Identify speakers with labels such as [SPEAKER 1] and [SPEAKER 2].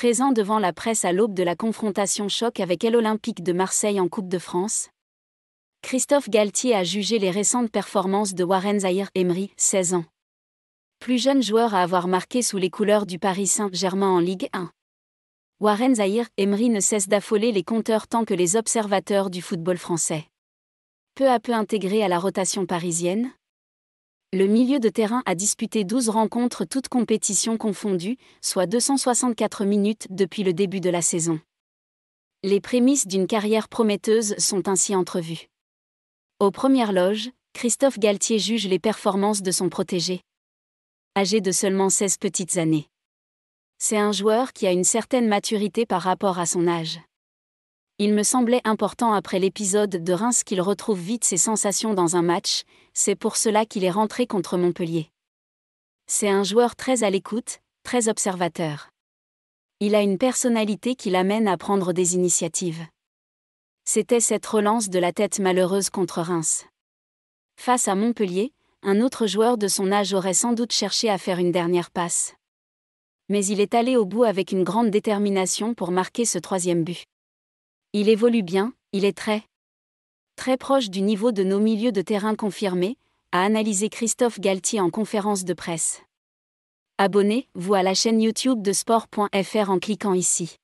[SPEAKER 1] Présent devant la presse à l'aube de la confrontation choc avec l'Olympique de Marseille en Coupe de France, Christophe Galtier a jugé les récentes performances de Warren Zahir Emery, 16 ans. Plus jeune joueur à avoir marqué sous les couleurs du Paris Saint-Germain en Ligue 1. Warren Zahir Emery ne cesse d'affoler les compteurs tant que les observateurs du football français. Peu à peu intégré à la rotation parisienne, le milieu de terrain a disputé 12 rencontres toutes compétitions confondues, soit 264 minutes depuis le début de la saison. Les prémices d'une carrière prometteuse sont ainsi entrevues. Aux premières loges, Christophe Galtier juge les performances de son protégé. Âgé de seulement 16 petites années. C'est un joueur qui a une certaine maturité par rapport à son âge il me semblait important après l'épisode de Reims qu'il retrouve vite ses sensations dans un match, c'est pour cela qu'il est rentré contre Montpellier. C'est un joueur très à l'écoute, très observateur. Il a une personnalité qui l'amène à prendre des initiatives. C'était cette relance de la tête malheureuse contre Reims. Face à Montpellier, un autre joueur de son âge aurait sans doute cherché à faire une dernière passe. Mais il est allé au bout avec une grande détermination pour marquer ce troisième but. Il évolue bien, il est très très proche du niveau de nos milieux de terrain confirmés, a analysé Christophe Galtier en conférence de presse. Abonnez-vous à la chaîne YouTube de sport.fr en cliquant ici.